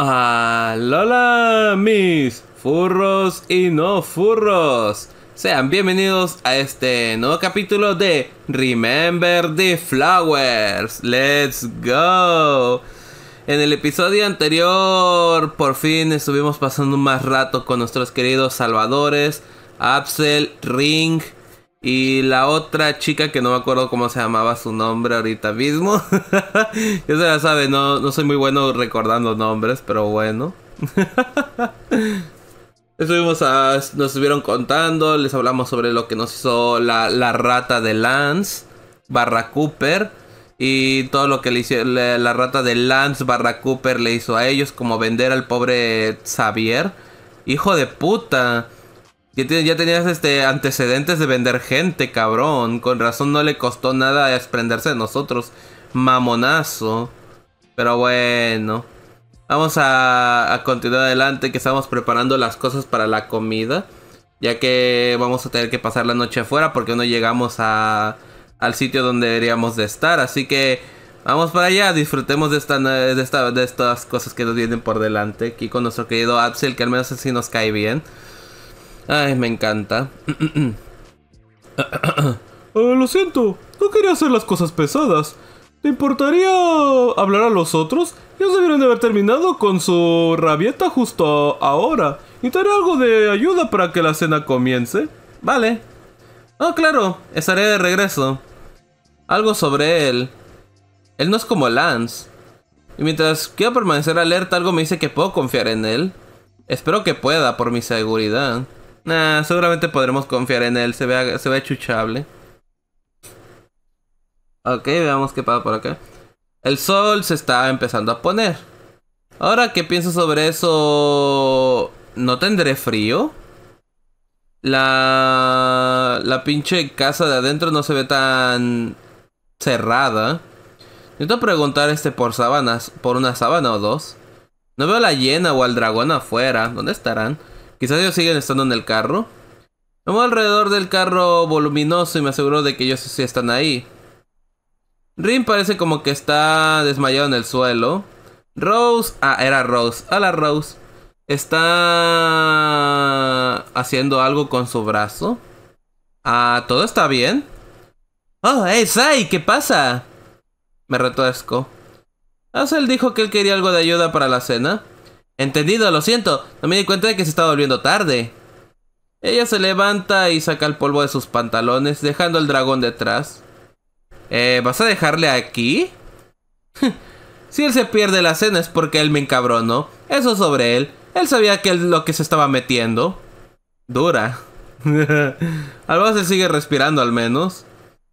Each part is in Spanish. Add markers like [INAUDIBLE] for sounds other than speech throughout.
Ah, mis furros y no furros. Sean bienvenidos a este nuevo capítulo de Remember the Flowers. Let's go. En el episodio anterior, por fin estuvimos pasando más rato con nuestros queridos salvadores, Absel, Ring, y la otra chica que no me acuerdo cómo se llamaba su nombre ahorita mismo. [LAUGHS] ya se la sabe, no, soy muy bueno recordando nombres, pero bueno. [LAUGHS] Ah, nos estuvieron contando, les hablamos sobre lo que nos hizo la, rata de Lance, barra Cooper, y todo lo que le la, la, rata de Lance, barra Cooper le hizo a ellos, como vender al pobre Xavier. Hijo de puta. Ya, tenías este antecedentes de vender gente, cabrón. Con razón no le costó nada desprenderse de nosotros. Mamonazo. Pero bueno. Vamos a, continuar adelante que estamos preparando las cosas para la comida. Ya que vamos a tener que pasar la noche afuera porque no llegamos a, al sitio donde deberíamos de estar. Así que vamos para allá, disfrutemos de, esta, de, de estas cosas que nos vienen por delante. Aquí con nuestro querido Axel, que al menos así nos cae bien. Ay, me encanta. [CLEARS THROAT] Eh, lo siento, no quería hacer las cosas pesadas. ¿Te importaría hablar a los otros? Ellos debieron de haber terminado con su rabieta justo ahora. Y algo de ayuda para que la cena comience. Vale. Oh, claro, estaré de regreso. Algo sobre él. Él no es como Lance. Y mientras quiero permanecer alerta, algo me dice que puedo confiar en él. Espero que pueda, por mi seguridad. Nah, seguramente podremos confiar en él. Se ve, se chuchable. Ok, veamos qué pasa por acá. El sol se está empezando a poner. Ahora ¿qué pienso sobre eso... ¿No tendré frío? La... La pinche casa de adentro no se ve tan... Cerrada. Necesito preguntar este por sábanas... Por una sábana o dos. No veo a la hiena o al dragón afuera. ¿Dónde estarán? Quizás ellos siguen estando en el carro. Tomó alrededor del carro voluminoso y me aseguró de que ellos sí están ahí. Rin parece como que está desmayado en el suelo. Rose. Ah, era Rose. Hola, Rose. Está haciendo algo con su brazo. Ah, ¿todo está bien? Oh, hey, Sai, ¿qué pasa? Me retó Hazel dijo que él quería algo de ayuda para la cena. Entendido, lo siento. No me di cuenta de que se estaba volviendo tarde. Ella se levanta y saca el polvo de sus pantalones, dejando al dragón detrás. Eh, ¿Vas a dejarle aquí? [LAUGHS] si él se pierde la cena es porque él me encabronó. Eso sobre él. Él sabía que es lo que se estaba metiendo. Dura. [LAUGHS] Algo se sigue respirando al menos.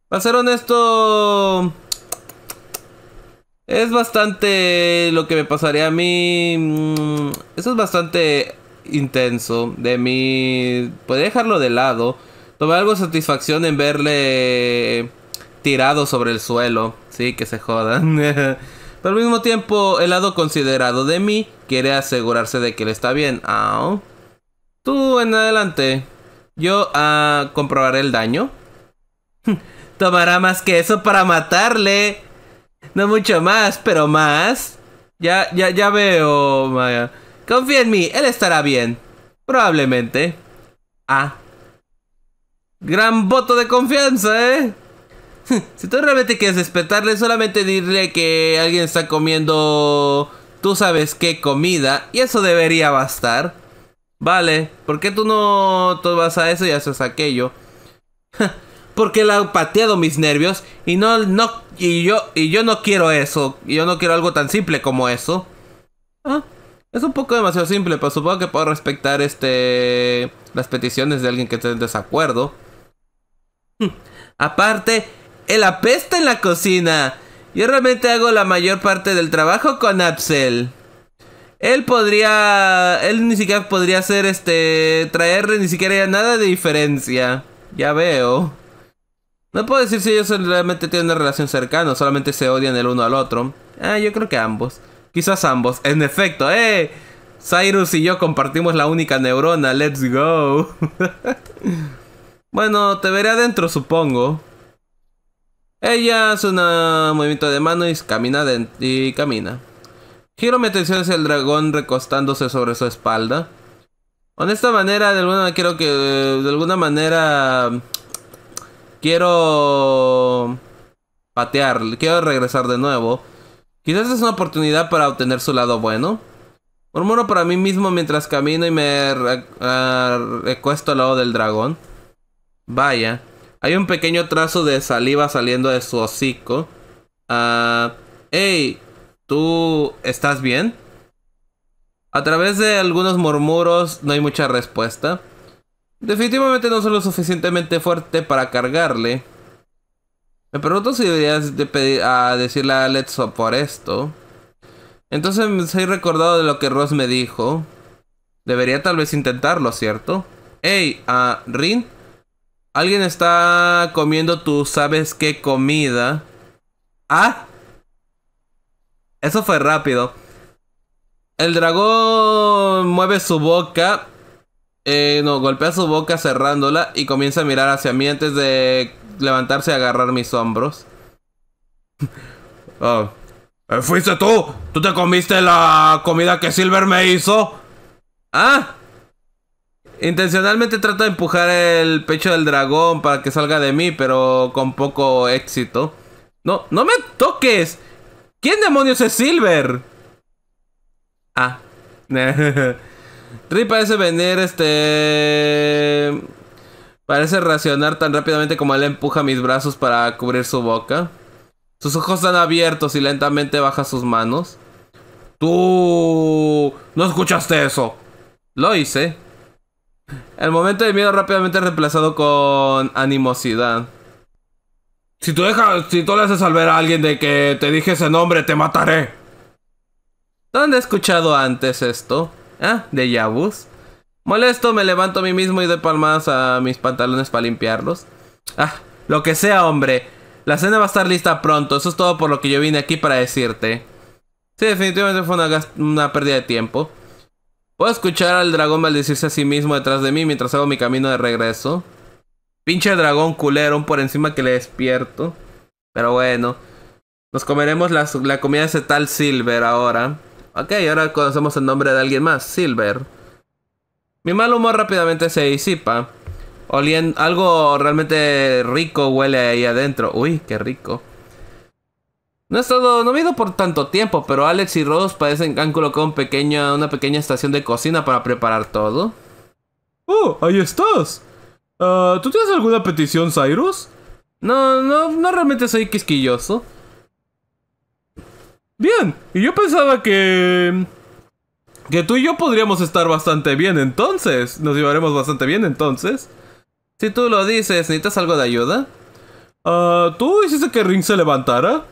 Pasaron ser honesto... Es bastante lo que me pasaría a mí. Mm, eso es bastante intenso de mí. Podría pues, dejarlo de lado. Tomé algo de satisfacción en verle tirado sobre el suelo. Sí, que se jodan. [LAUGHS] Pero al mismo tiempo, el lado considerado de mí quiere asegurarse de que él está bien. Ah, tú en adelante. Yo a ah, comprobaré el daño. [LAUGHS] Tomará más que eso para matarle. No mucho más, pero más. Ya, ya, ya veo, Maya. Confía en mí, él estará bien. Probablemente. Ah. Gran voto de confianza, ¿eh? [LAUGHS] si tú realmente quieres Despertarle, solamente dirle que alguien está comiendo... Tú sabes qué comida. Y eso debería bastar. Vale, ¿por qué tú no tú vas a eso y haces aquello? [LAUGHS] porque él ha pateado mis nervios y no, no, y yo, y yo no quiero eso, Y yo no quiero algo tan simple como eso. Ah, es un poco demasiado simple, pero supongo que puedo respetar este las peticiones de alguien que esté en desacuerdo. Hmm. Aparte, el apesta en la cocina. Yo realmente hago la mayor parte del trabajo con Absel. Él podría. Él ni siquiera podría hacer este. traerle ni siquiera nada de diferencia. Ya veo. No puedo decir si ellos realmente tienen una relación cercana, solamente se odian el uno al otro. Ah, yo creo que ambos. Quizás ambos. En efecto, ¡eh! Cyrus y yo compartimos la única neurona. ¡Let's go! [LAUGHS] bueno, te veré adentro, supongo. Ella hace un movimiento de mano y camina, Hiro y camina. Giro mi atención hacia el dragón recostándose sobre su espalda. De esta manera, de alguna, quiero que, de alguna manera quiero patear, quiero regresar de nuevo. Quizás es una oportunidad para obtener su lado bueno. Murmuro para mí mismo mientras camino y me recuesto al lado del dragón. Vaya, hay un pequeño trazo de saliva saliendo de su hocico. Uh, hey, ¿tú estás bien? A través de algunos murmuros no hay mucha respuesta. Definitivamente no son lo suficientemente fuerte para cargarle. Me pregunto si deberías pedir a decirle a Let's por esto. Entonces me he recordado de lo que Ross me dijo. Debería tal vez intentarlo, ¿cierto? Hey, a ah, Rin, alguien está comiendo tu sabes qué comida. Ah, eso fue rápido. El dragón mueve su boca eh, no, golpea su boca cerrándola y comienza a mirar hacia mí antes de levantarse y agarrar mis hombros. [LAUGHS] oh. Eh, ¿Fuiste tú? ¿Tú te comiste la comida que Silver me hizo? ¡Ah! Intencionalmente trato de empujar el pecho del dragón para que salga de mí, pero con poco éxito. No, no me toques. ¿Quién demonios es Silver? Ah. [LAUGHS] [LAUGHS] Ri parece venir este. Parece reaccionar tan rápidamente como él empuja mis brazos para cubrir su boca. Sus ojos están abiertos y lentamente baja sus manos. ¡Tú! ¡No escuchaste eso! Lo hice. El momento de miedo rápidamente reemplazado con animosidad. Si tú dejas, si tú le haces saber a alguien de que te dije ese nombre, te mataré. ¿Dónde he escuchado antes esto? Ah, de Yabus. Molesto, me levanto a mí mismo y doy palmadas a mis pantalones para limpiarlos. Ah, lo que sea, hombre. La cena va a estar lista pronto. Eso es todo por lo que yo vine aquí para decirte. Sí, definitivamente fue una, una pérdida de tiempo. Puedo escuchar al dragón maldecirse a sí mismo detrás de mí mientras hago mi camino de regreso. Pinche dragón culero, un por encima que le despierto. Pero bueno. Nos comeremos la, la comida de ese tal Silver ahora. Ok, ahora conocemos el nombre de alguien más, Silver. Mi mal humor rápidamente se disipa. Olien. algo realmente rico huele ahí adentro. Uy, qué rico. No he estado, no he ido por tanto tiempo, pero Alex y Rose parecen que han colocado un pequeño, una pequeña estación de cocina para preparar todo. ¡Oh, ahí estás! Ah, ¿Tú tienes alguna petición, Cyrus? No, no, no realmente soy quisquilloso. Bien, y yo pensaba que... Que tú y yo podríamos estar bastante bien entonces. Nos llevaremos bastante bien entonces. Si tú lo dices, ¿necesitas algo de ayuda? Ah, ¿Tú hiciste que Ring se levantara?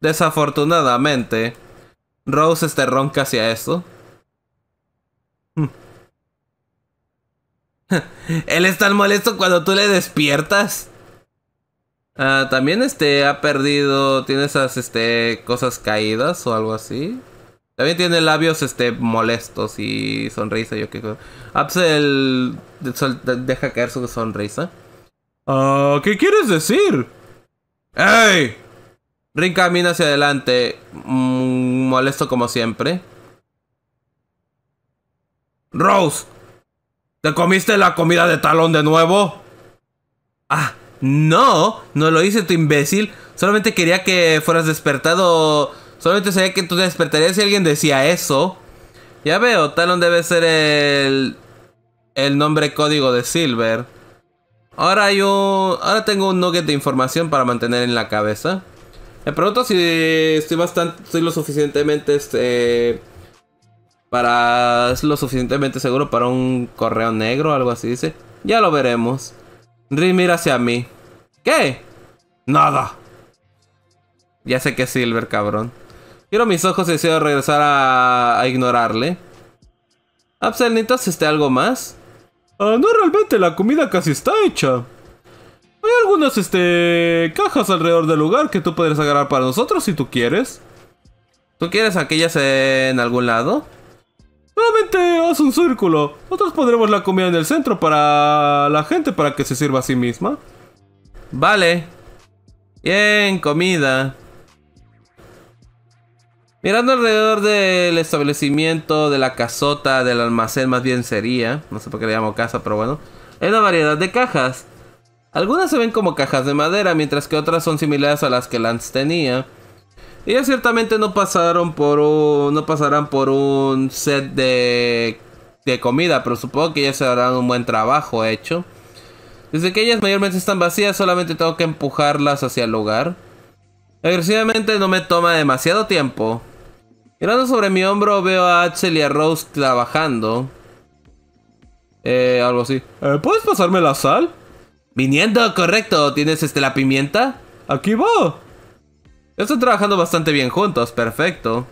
Desafortunadamente. Rose este ronca hacia esto. [LAUGHS] Él es tan molesto cuando tú le despiertas. Ah, también este ha perdido, tiene esas este cosas caídas o algo así. También tiene labios este molestos y sonrisa, yo qué Apsel ah, pues, deja caer su sonrisa. Ah, ¿qué quieres decir? ¡Ey! Rin camina hacia adelante, mm, molesto como siempre. Rose, ¿te comiste la comida de talón de nuevo? Ah, no, no lo hice, tu imbécil. Solamente quería que fueras despertado. Solamente sabía que tú te despertarías si alguien decía eso. Ya veo, Talon debe ser el. El nombre código de Silver. Ahora yo. Ahora tengo un nugget de información para mantener en la cabeza. Me pregunto si estoy bastante. Estoy lo suficientemente. Este. Para. Lo suficientemente seguro para un correo negro o algo así, dice. Ya lo veremos. Rin mira hacia mí. ¿Qué? Nada. Ya sé que es Silver, cabrón. Quiero mis ojos y deseo regresar a, ignorarle. Absel, este, algo más? Ah, no, realmente, la comida casi está hecha. Hay algunas, este, cajas alrededor del lugar que tú podrías agarrar para nosotros si tú quieres. ¿Tú quieres aquellas en algún lado? Nuevamente haz un círculo. Nosotros pondremos la comida en el centro para la gente para que se sirva a sí misma. Vale. Bien, comida. Mirando alrededor del establecimiento, de la casota, del almacén más bien sería. No sé por qué le llamo casa, pero bueno. Hay una variedad de cajas. Algunas se ven como cajas de madera, mientras que otras son similares a las que Lance tenía. Ellas ciertamente no pasaron por un. No pasarán por un set de. de comida. Pero supongo que ellas se harán un buen trabajo hecho. Desde que ellas mayormente están vacías, solamente tengo que empujarlas hacia el lugar. Agresivamente no me toma demasiado tiempo. Mirando sobre mi hombro veo a Axel y a Rose trabajando. Eh, algo así. Eh, ¿Puedes pasarme la sal? Viniendo, correcto. ¿Tienes este la pimienta? Aquí va. Están trabajando bastante bien juntos, perfecto.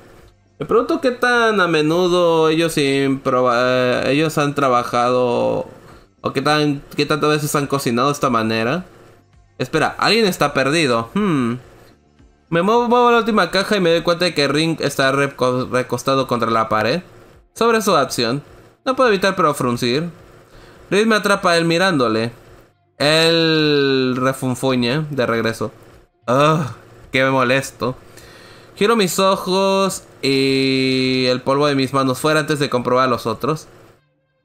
Me pregunto qué tan a menudo ellos, eh, ellos han trabajado o qué, tan, qué tantas veces han cocinado de esta manera. Espera, alguien está perdido. Hmm. Me muevo, a la última caja y me doy cuenta de que Ring está recostado contra la pared. Sobre su acción. No puedo evitar pero fruncir. Ring me atrapa a él mirándole. Él refunfuña de regreso. Ugh que me molesto. Giro mis ojos y el polvo de mis manos fuera antes de comprobar a los otros.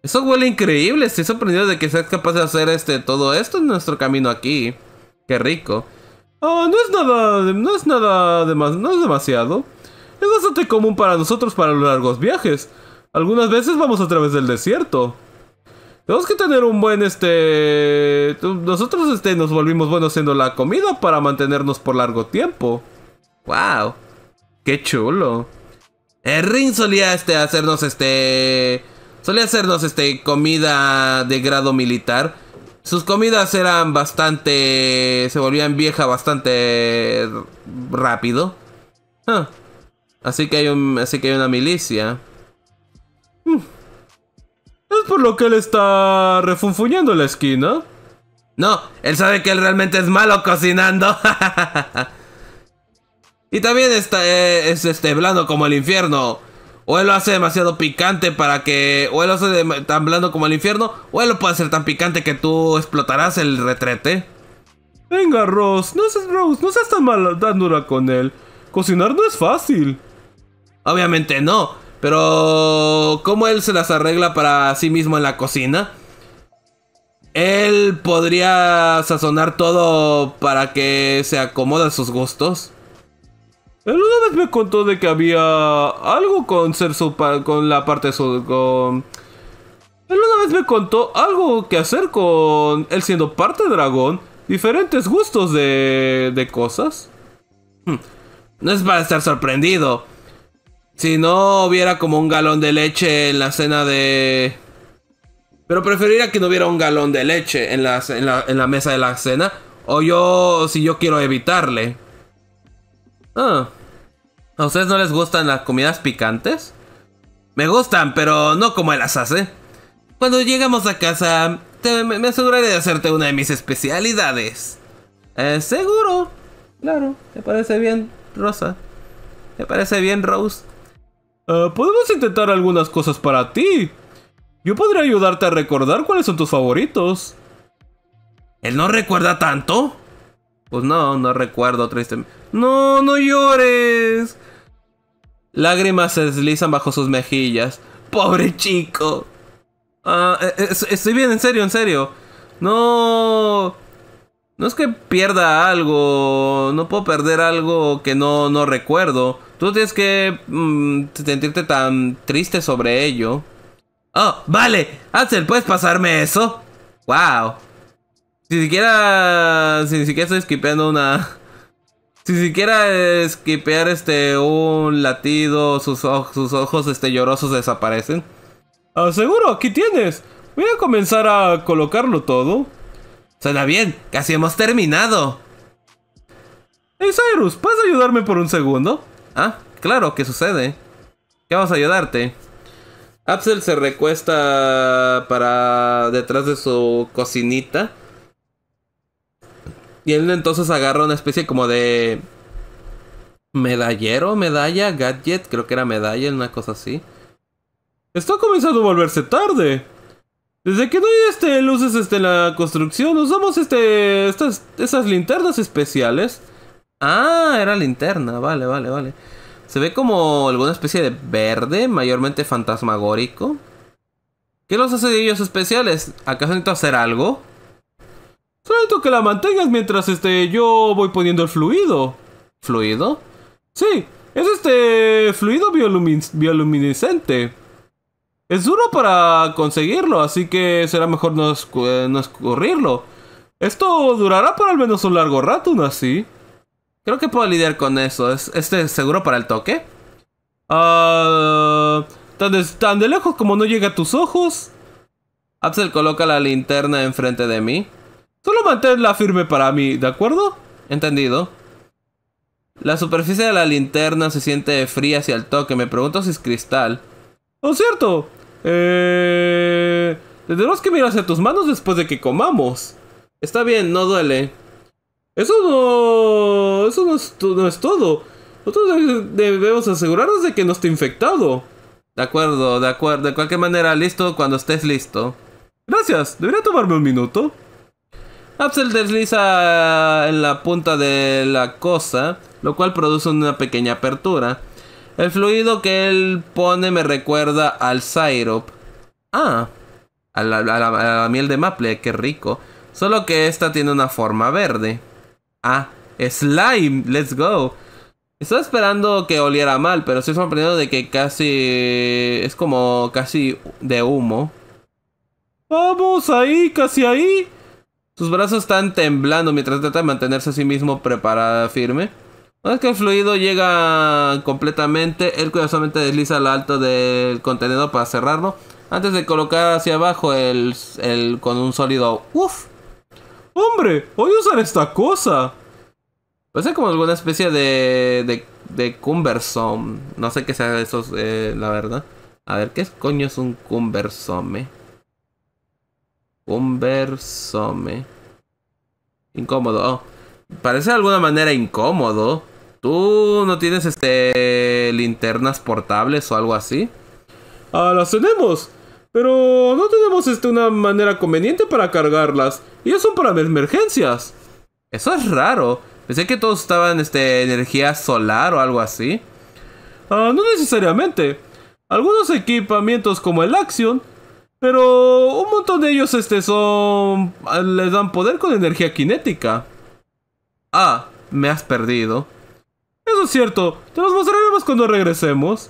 Eso huele increíble, estoy sorprendido de que seas capaz de hacer este todo esto en nuestro camino aquí. Qué rico. Oh, no es nada, no es nada, más, no es demasiado. Es bastante común para nosotros para los largos viajes. Algunas veces vamos a través del desierto. Tenemos que tener un buen, este... Nosotros, este, nos volvimos buenos haciendo la comida para mantenernos por largo tiempo. ¡Wow! ¡Qué chulo! Errin solía, este, hacernos, este... Solía hacernos, este, comida de grado militar. Sus comidas eran bastante... Se volvían vieja bastante rápido. Así que hay un... Así que hay una milicia. Hmm por lo que él está refunfuñando la esquina. No, él sabe que él realmente es malo cocinando. [LAUGHS] y también está, eh, es este, blando como el infierno. O él lo hace demasiado picante para que... O él lo hace tan blando como el infierno. O él lo puede hacer tan picante que tú explotarás el retrete. Venga, Rose. No seas, Rose, no seas tan, mal, tan dura con él. Cocinar no es fácil. Obviamente no. Pero cómo él se las arregla para sí mismo en la cocina, él podría sazonar todo para que se acomode a sus gustos. Él una vez me contó de que había algo con ser su con la parte su con él una vez me contó algo que hacer con él siendo parte dragón, diferentes gustos de, de cosas. Hmm. No es para estar sorprendido. Si no hubiera como un galón de leche en la cena de... Pero preferiría que no hubiera un galón de leche en la, en la, mesa de la cena. O yo, si yo quiero evitarle. Ah. ¿A ustedes no les gustan las comidas picantes? Me gustan, pero no como él las hace. ¿eh? Cuando llegamos a casa, me, aseguraré de hacerte una de mis especialidades. Eh, seguro. Claro, te parece bien, Rosa. Te parece bien, Rose. Eh, podemos intentar algunas cosas para ti. Yo podría ayudarte a recordar cuáles son tus favoritos. ¿Él no recuerda tanto? Pues no, no recuerdo, tristemente. No, no llores. Lágrimas se deslizan bajo sus mejillas. Pobre chico. Ah, eh, eh, estoy bien, en serio, en serio. No. No es que pierda algo. No puedo perder algo que no, no recuerdo. Tú tienes que mm, sentirte tan triste sobre ello. ¡Oh, vale! Axel, ¿puedes pasarme eso? ¡Wow! Si siquiera... Si ni siquiera estoy skipeando una... [LAUGHS] Si siquiera skipear este un latido, sus, ojos, sus ojos este, llorosos desaparecen. Ah, seguro, aquí tienes. Voy a comenzar a colocarlo todo. Suena bien, casi hemos terminado. Hey Cyrus, ¿puedes ayudarme por un segundo? Ah, claro, ¿qué sucede? ¿Qué vamos a ayudarte? Axel se recuesta para detrás de su cocinita. Y él entonces agarra una especie como de medallero, medalla, gadget, creo que era medalla, una cosa así. Está comenzando a volverse tarde. Desde que no hay este, luces este, en la construcción, usamos este, estas, esas linternas especiales. Ah, era linterna, vale, vale, vale. Se ve como alguna especie de verde, mayormente fantasmagórico. ¿Qué los hace de ellos especiales? ¿Acaso necesito hacer algo? Solo necesito que la mantengas mientras este, yo voy poniendo el fluido. ¿Fluido? Sí, es este fluido bioluminiscente. Es duro para conseguirlo, así que será mejor eh, no, escurrirlo. Esto durará por al menos un largo rato, ¿no así? Creo que puedo lidiar con eso. este es seguro para el toque. Ah... tan, de, lejos como no llega a tus ojos. Axel coloca la linterna enfrente de mí. Solo manténla firme para mí, ¿de acuerdo? Entendido. La superficie de la linterna se siente fría hacia el toque. Me pregunto si es cristal. ¡Oh, cierto! Eh... Tendremos que mirar hacia tus manos después de que comamos. Está bien, no duele. Eso no. Eso no es, todo. Nosotros debemos asegurarnos de que no esté infectado. De acuerdo, de acuerdo. De cualquier manera, listo cuando estés listo. Gracias, debería tomarme un minuto. Absel desliza en la punta de la cosa, lo cual produce una pequeña apertura. El fluido que él pone me recuerda al syrup. Ah, a la, a la, a la miel de maple, qué rico. Solo que esta tiene una forma verde. Ah, slime, let's go. Estaba esperando que oliera mal, pero estoy sorprendido de que casi... Es como casi de humo. Vamos ahí, casi ahí. Sus brazos están temblando mientras trata de mantenerse a sí mismo preparada firme. Una vez que el fluido llega completamente, él cuidadosamente desliza al alto del contenedor para cerrarlo. Antes de colocar hacia abajo el, con un sólido... ¡Uf! ¡Hombre! ¡Voy a usar esta cosa! Parece como alguna especie de. de. de cumbersome. No sé qué sea eso, eh, la verdad. A ver, ¿qué coño es un cumbersome? Cumbersome. Incómodo. Oh, parece de alguna manera incómodo. ¿Tú no tienes este linternas portables o algo así? Ah, las tenemos pero no tenemos este, una manera conveniente para cargarlas. Y eso son para emergencias. Eso es raro. Pensé que todos estaban este, energía solar o algo así. Ah, no necesariamente. Algunos equipamientos como el Action, pero un montón de ellos este, son... Ah, les dan poder con energía cinética. Ah, me has perdido. Eso es cierto, te los mostraremos cuando regresemos.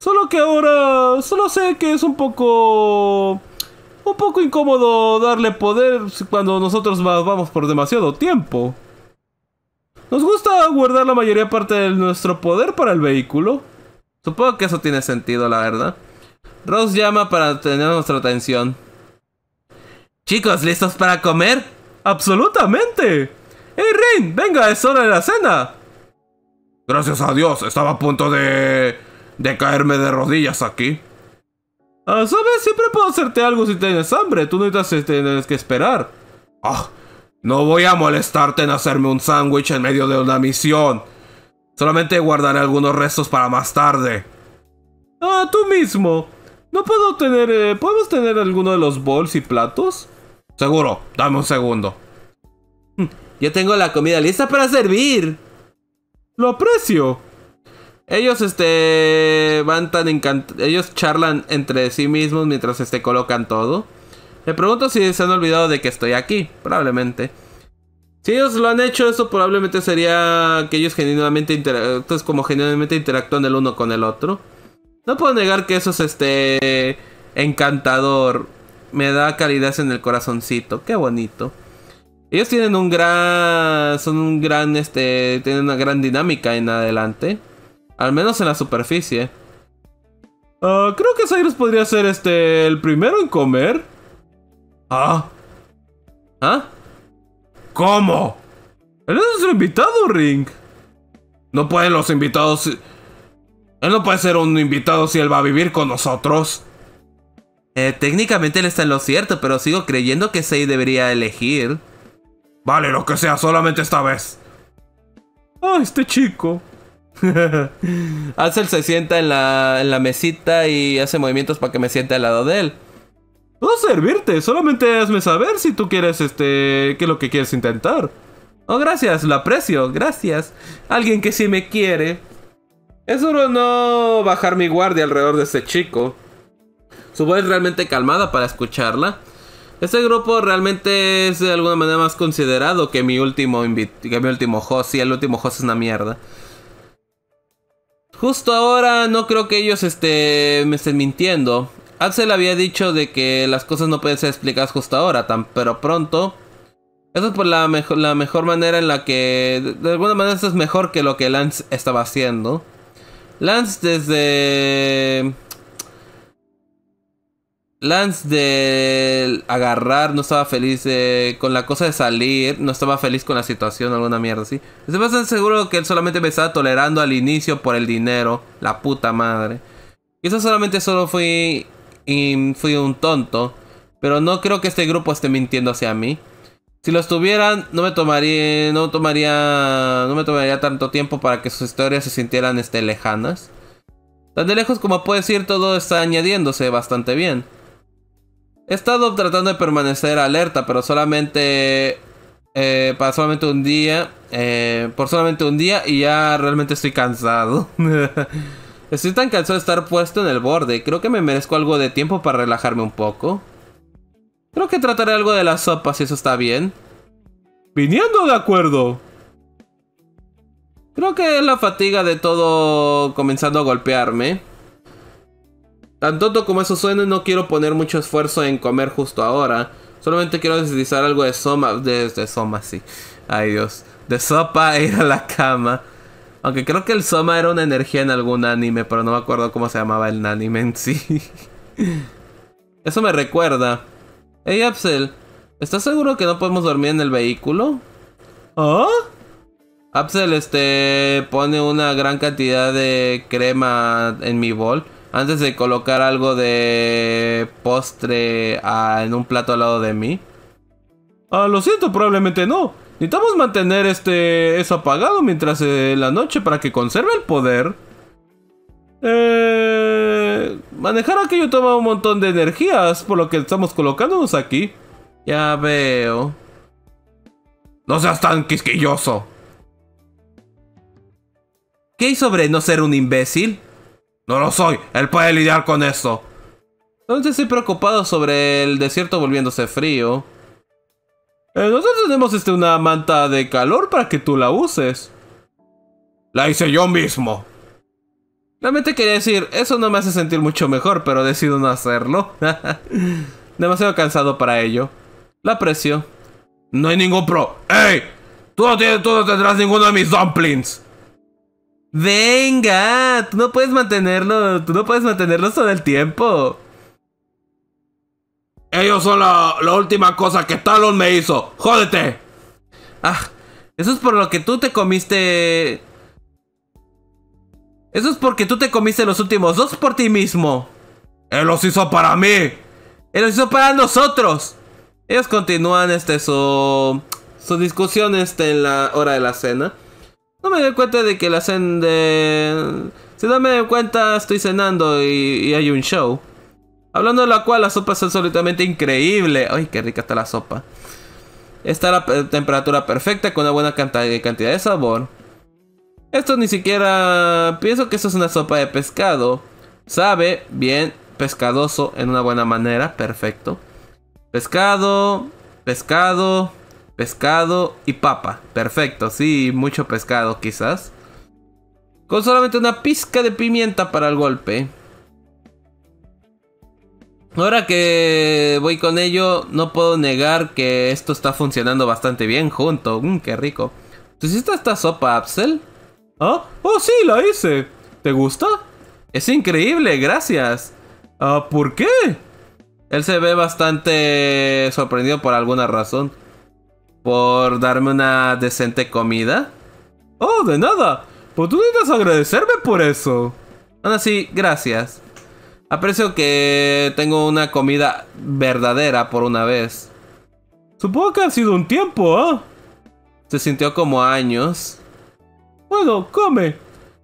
Solo que ahora, solo sé que es un poco... Un poco incómodo darle poder cuando nosotros vamos por demasiado tiempo. Nos gusta guardar la mayoría parte de nuestro poder para el vehículo. Supongo que eso tiene sentido, la verdad. Ross llama para tener nuestra atención. Chicos, ¿listos para comer? ¡Absolutamente! ¡Hey, Rin! ¡Venga, es hora de la cena! Gracias a Dios, estaba a punto de de caerme de rodillas aquí. Ah, ¿Sabes? Siempre puedo hacerte algo si tienes hambre. Tú no este, tienes que esperar. Ah, no voy a molestarte en hacerme un sándwich en medio de una misión. Solamente guardaré algunos restos para más tarde. Ah, tú mismo. No puedo tener... Eh, ¿Podemos tener alguno de los bols y platos? Seguro. Dame un segundo. Yo tengo la comida lista para servir. Lo aprecio. Ellos este van tan ellos charlan entre sí mismos mientras este colocan todo. Me pregunto si se han olvidado de que estoy aquí, probablemente. Si ellos lo han hecho, eso probablemente sería que ellos genuinamente entonces pues, como genuinamente interactúan el uno con el otro. No puedo negar que eso es este encantador. Me da calidez en el corazoncito. Qué bonito. Ellos tienen un gran. Son un gran. Este. Tienen una gran dinámica en adelante. Al menos en la superficie. Ah, creo que Cyrus podría ser este el primero en comer. Ah. ¿Ah? ¿Cómo? Él es nuestro invitado, Ring. No pueden los invitados. Él no puede ser un invitado si él va a vivir con nosotros. Eh, técnicamente él está en lo cierto, pero sigo creyendo que Sei debería elegir. Vale, lo que sea, solamente esta vez. Ah, este chico. [LAUGHS] Axel se sienta en la, en la mesita y hace movimientos para que me siente al lado de él. Puedo servirte, solamente hazme saber si tú quieres este. qué es lo que quieres intentar. Oh, gracias, lo aprecio, gracias. Alguien que sí me quiere. Es duro no bajar mi guardia alrededor de este chico. Su voz es realmente calmada para escucharla. Este grupo realmente es de alguna manera más considerado que mi último, que mi último host. Sí, el último host es una mierda. Justo ahora no creo que ellos este, me estén mintiendo. Axel había dicho de que las cosas no pueden ser explicadas justo ahora, tan pero pronto. Esa es por pues, la, la mejor manera en la que... De alguna manera esto es mejor que lo que Lance estaba haciendo. Lance desde... Lance de agarrar no estaba feliz eh, con la cosa de salir, no estaba feliz con la situación, alguna mierda así. Estoy bastante seguro que él solamente me estaba tolerando al inicio por el dinero, la puta madre. Quizás solamente solo fui, y fui un tonto, pero no creo que este grupo esté mintiendo hacia mí. Si lo estuvieran, no me tomaría, no tomaría, no me tomaría tanto tiempo para que sus historias se sintieran este, lejanas. Tan de lejos como puedes ir, todo está añadiéndose bastante bien. He estado tratando de permanecer alerta, pero solamente... Eh, para solamente un día. Eh, por solamente un día y ya realmente estoy cansado. [LAUGHS] estoy tan cansado de estar puesto en el borde. Creo que me merezco algo de tiempo para relajarme un poco. Creo que trataré algo de la sopa si eso está bien. Viniendo de acuerdo. Creo que es la fatiga de todo comenzando a golpearme. Tan tonto como eso suene, no quiero poner mucho esfuerzo en comer justo ahora. Solamente quiero deslizar algo de soma. De, soma, sí. Ay Dios. De sopa e ir a la cama. Aunque creo que el soma era una energía en algún anime, pero no me acuerdo cómo se llamaba el anime en sí. [LAUGHS] eso me recuerda. Hey Absel. ¿estás seguro que no podemos dormir en el vehículo? ¿Oh? ¿Ah? Absel, este pone una gran cantidad de crema en mi bol antes de colocar algo de postre ah, en un plato al lado de mí? Ah, lo siento, probablemente no. Necesitamos mantener este eso apagado mientras eh, la noche para que conserve el poder. Eh, manejar aquello toma un montón de energías, por lo que estamos colocándonos aquí. Ya veo. No seas tan quisquilloso. ¿Qué hay sobre no ser un imbécil? No lo soy, él puede lidiar con esto. Entonces estoy preocupado sobre el desierto volviéndose frío. Eh, nosotros tenemos este, una manta de calor para que tú la uses. La hice yo mismo. Realmente quería decir, eso no me hace sentir mucho mejor, pero decido no hacerlo. [LAUGHS] Demasiado cansado para ello. La aprecio. No hay ningún pro. ¡Ey! tú no tendrás ninguno de mis dumplings. Venga, tú no puedes mantenerlo, tú no puedes mantenerlo todo el tiempo. Ellos son la, última cosa que Talon me hizo. ¡Jódete! Ah, eso es por lo que tú te comiste... Eso es porque tú te comiste los últimos dos por ti mismo. Él los hizo para mí. Él los hizo para nosotros. Ellos continúan este su, discusión este, en la hora de la cena. No me doy cuenta de que la hacen de... Si no me doy cuenta, estoy cenando y, y, hay un show. Hablando de la cual, la sopa es absolutamente increíble. Ay, qué rica está la sopa. Está a la eh, temperatura perfecta con una buena cantidad de sabor. Esto ni siquiera... Pienso que esto es una sopa de pescado. Sabe bien pescadoso en una buena manera. Perfecto. Pescado. Pescado pescado y papa. Perfecto, sí, mucho pescado quizás. Con solamente una pizca de pimienta para el golpe. Ahora que voy con ello, no puedo negar que esto está funcionando bastante bien junto. Mmm, qué rico. ¿Tú hiciste esta sopa, Absel? ¿Ah? Oh, sí, la hice. ¿Te gusta? Es increíble, gracias. ¿Ah, ¿Por qué? Él se ve bastante sorprendido por alguna razón por darme una decente comida. Oh, de nada. Pues tú debes agradecerme por eso. Aún así, gracias. Aprecio que tengo una comida verdadera por una vez. Supongo que ha sido un tiempo, ¿ah? Se sintió como años. Bueno, come.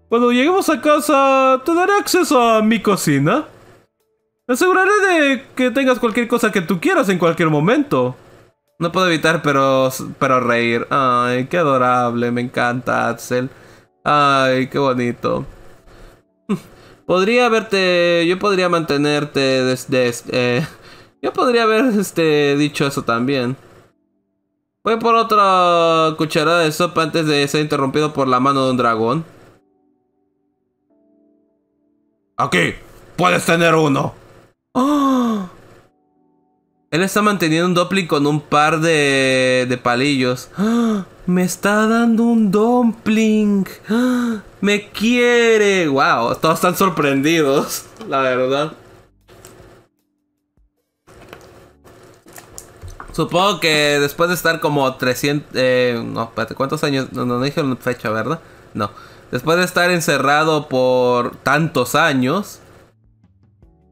Cuando lleguemos a casa, te daré acceso a mi cocina. aseguraré de que tengas cualquier cosa que tú quieras en cualquier momento. No puedo evitar, pero, pero reír. Ay, qué adorable. Me encanta, Axel. Ay, qué bonito. [LAUGHS] Podría haberte... Yo podría mantenerte desde... Eh, [LAUGHS] yo podría haber este, dicho eso también. Voy por otra cucharada de sopa antes de ser interrumpido por la mano de un dragón. Aquí, puedes tener uno. ¡Oh! [GASPS] Él está manteniendo un dumpling con un par de, palillos. ¡Ah! Me está dando un dumpling. ¡Ah! Me quiere. Wow, todos están sorprendidos, la verdad. Supongo que después de estar como 300... Eh, no, espérate, ¿cuántos años? No, no dije la fecha, ¿verdad? No. Después de estar encerrado por tantos años...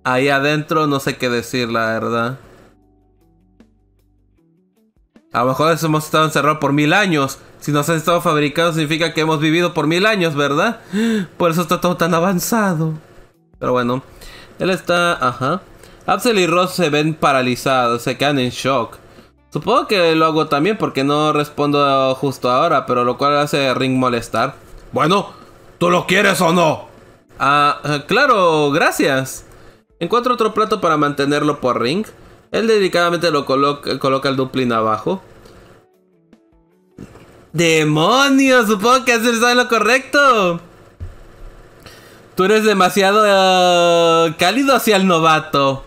Ahí adentro no sé qué decir, la verdad. A lo mejor hemos estado encerrados por mil años. Si nos han estado fabricando significa que hemos vivido por mil años, ¿verdad? Por eso está todo tan avanzado. Pero bueno. Él está... Ajá. Axel y Ross se ven paralizados, se quedan en shock. Supongo que lo hago también porque no respondo justo ahora, pero lo cual hace a Ring molestar. Bueno, ¿tú lo quieres o no? Ah, claro, gracias. Encuentro otro plato para mantenerlo por Ring. Él dedicadamente lo coloca, coloca el duplin abajo. ¡Demonios! Supongo que haces lo correcto. Tú eres demasiado eh, cálido hacia el novato.